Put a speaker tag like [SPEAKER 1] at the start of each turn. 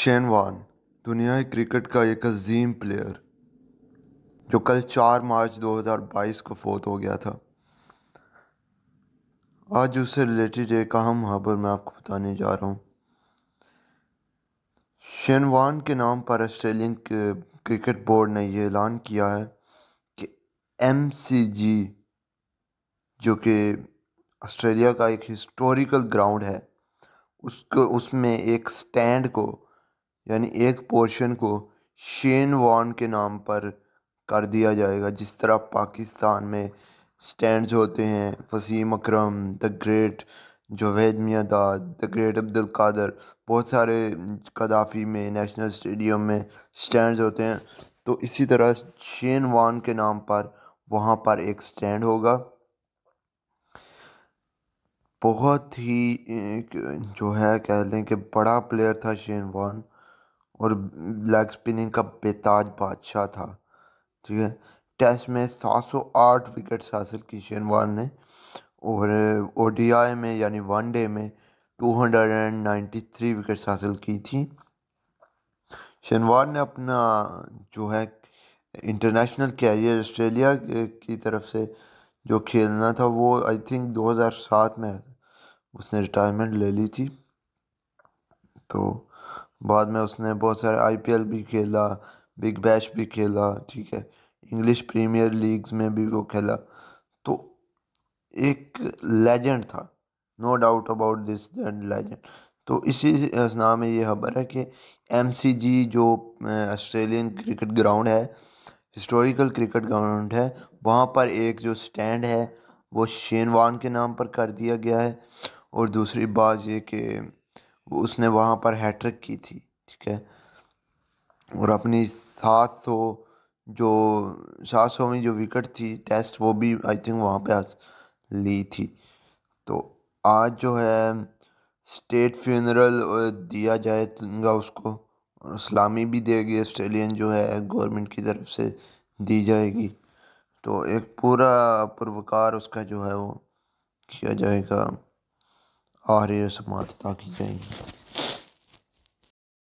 [SPEAKER 1] Shane वान के cricket का एक अजीम प्लेयर जो कल 4 मार्च 2022 को फोत हो गया था आज उससे रिलेटेड एक अहम खबर मैं आपको बताने जा रहा हूँ वान के नाम पर ऑस्ट्रेलियन क्रिकेट बोर्ड ने यह ऐलान किया है कि एम जो कि ऑस्ट्रेलिया का एक हिस्टोरिकल ग्राउंड है उसको उसमें एक स्टैंड को यानी एक पोर्शन को शेन वॉन के नाम पर कर दिया जाएगा जिस तरह पाकिस्तान में स्टैंड्स होते हैं Wasim Akram the great Javed Miandad the great Abdul Qadir बहुत सारे कदाफी में नेशनल स्टेडियम में स्टैंड्स होते हैं तो इसी तरह शेन वान के नाम पर वहाँ पर एक स्टैंड होगा बहुत ही जो है कह लें कि बड़ा प्लेयर था शेन वान और लेग स्पिनिंग का बेताज बादशाह था ठीक है टेस्ट में 708 विकेट्स हासिल की शेन ने और ओडीआई में यानी वनडे में 293 विकेट्स हासिल की थी शनवार ने अपना जो है इंटरनेशनल कैरियर ऑस्ट्रेलिया की तरफ से जो खेलना था वो आई थिंक 2007 में उसने रिटायरमेंट ले ली थी तो बाद में उसने बहुत सारे आईपीएल भी खेला बिग बैश भी खेला ठीक है इंग्लिश प्रीमियर लीग्स में भी वो खेला तो एक लेजेंड था no doubt about this legend तो इसी नाम में ये खबर है कि एम जो ऑस्ट्रेलियन क्रिकेट ग्राउंड है हिस्टोरिकल क्रिकेट ग्राउंड है वहाँ पर एक जो स्टैंड है वो शेनवान के नाम पर कर दिया गया है और दूसरी बात ये कि उसने वहाँ पर हैट्रिक की थी ठीक है और अपनी सात सौ जो सात सौ में जो विकेट थी टेस्ट वो भी आई थिंक वहाँ पे आज ली थी तो आज जो है स्टेट फ्यूनरल दिया जाएगा उसको और सलामी भी देगी ऑस्ट्रेलियन जो है गवर्नमेंट की तरफ से दी जाएगी तो एक पूरा पुरवकार उसका जो है वो किया जाएगा Audio Samatha Talkie Game.